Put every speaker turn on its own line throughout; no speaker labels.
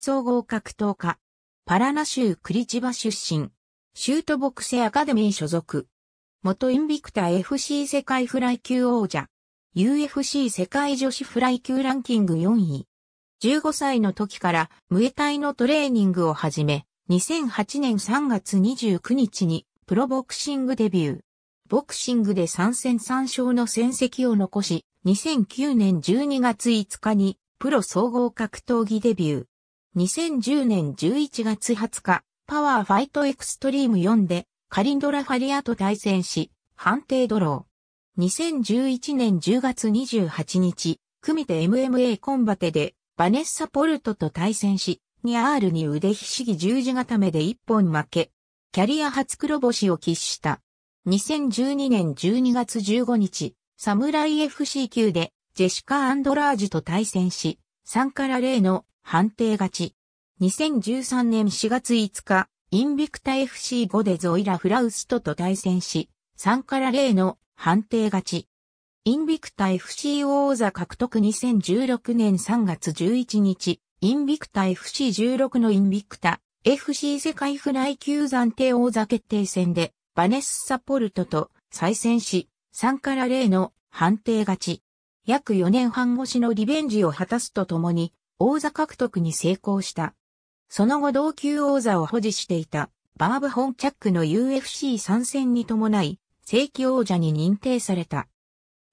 総合格闘家。パラナ州クリチバ出身。シュートボクセアカデミー所属。元インビクタ FC 世界フライ級王者。UFC 世界女子フライ級ランキング4位。15歳の時からムエタイのトレーニングを始め、2008年3月29日にプロボクシングデビュー。ボクシングで3戦3勝の戦績を残し、2009年12月5日にプロ総合格闘技デビュー。2010年11月20日、パワーファイトエクストリーム4で、カリンドラファリアと対戦し、判定ドロー。2011年10月28日、組手 MMA コンバテで、バネッサ・ポルトと対戦し、ニールに腕ひしぎ十字固めで一本負け、キャリア初黒星を喫した。2012年12月15日、サムライ FC 級で、ジェシカ・アンドラージュと対戦し、3から0の判定勝ち。2013年4月5日、インビクタ FC5 でゾイラ・フラウストと対戦し、3から0の判定勝ち。インビクタ FC 王座獲得2016年3月11日、インビクタ FC16 のインビクタ FC 世界フライ級暫定王座決定戦でバネス・サポルトと再戦し、3から0の判定勝ち。約4年半越しのリベンジを果たすとともに、王座獲得に成功した。その後同級王座を保持していた、バーブ・ホンチャックの UFC 参戦に伴い、正規王者に認定された。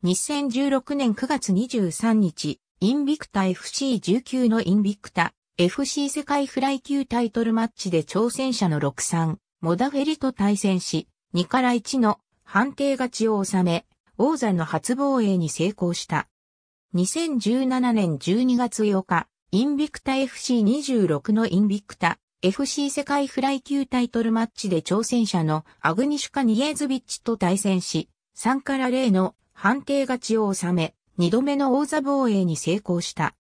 2016年9月23日、インビクタ FC19 のインビクタ FC 世界フライ級タイトルマッチで挑戦者の6-3、モダフェリと対戦し、2から1の判定勝ちを収め、王座の初防衛に成功した。2017年12月8日、インビクタ FC26 のインビクタ FC 世界フライ級タイトルマッチで挑戦者のアグニシュカ・ニエズビッチと対戦し、3から0の判定勝ちを収め、2度目の王座防衛に成功した。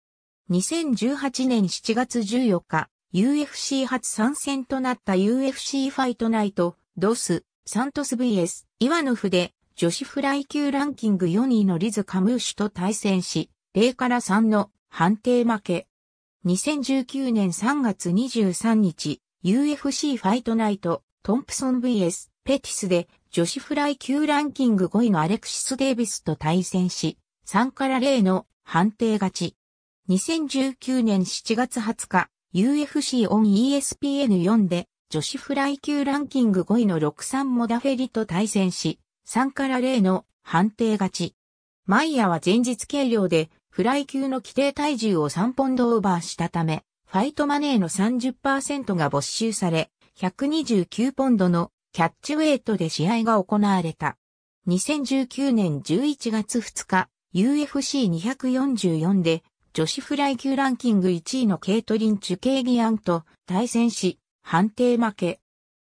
2018年7月14日、UFC 初参戦となった UFC ファイトナイト、ドス、サントス VS、岩の筆、女子フライ級ランキング4位のリズ・カムーシュと対戦し、0から3の判定負け。2019年3月23日、UFC ファイトナイト、トンプソン vs ペティスで女子フライ級ランキング5位のアレクシス・デイビスと対戦し、3から0の判定勝ち。2019年7月20日、UFC オン ESPN4 で女子フライ級ランキング5位の63モダフェリと対戦し、3から0の判定勝ち。マイヤは前日計量でフライ級の規定体重を3ポンドオーバーしたため、ファイトマネーの30%が没収され、129ポンドのキャッチウェイトで試合が行われた。2019年11月2日、UFC244 で女子フライ級ランキング1位のケイトリン・チュケイギアンと対戦し、判定負け。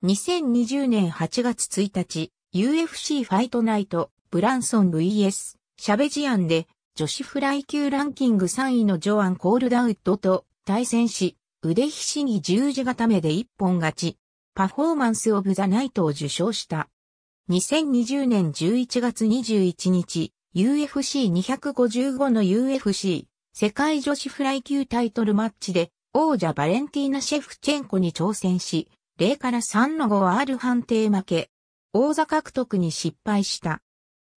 2020年8月1日、UFC ファイトナイト、ブランソン VS、シャベジアンで、女子フライ級ランキング3位のジョアン・コールダウッドと対戦し、腕ひしぎ十字固めで一本勝ち、パフォーマンス・オブ・ザ・ナイトを受賞した。2020年11月21日、UFC255 の UFC 世界女子フライ級タイトルマッチで王者バレンティーナ・シェフチェンコに挑戦し、0から3の 5R 判定負け。王座獲得に失敗した。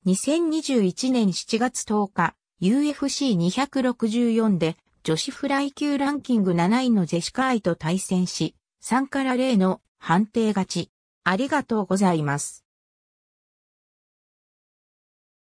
2021年7月10日、UFC264 で女子フライ級ランキング7位のジェシカイと対戦し、3から0の判定勝ち。ありがとうございます。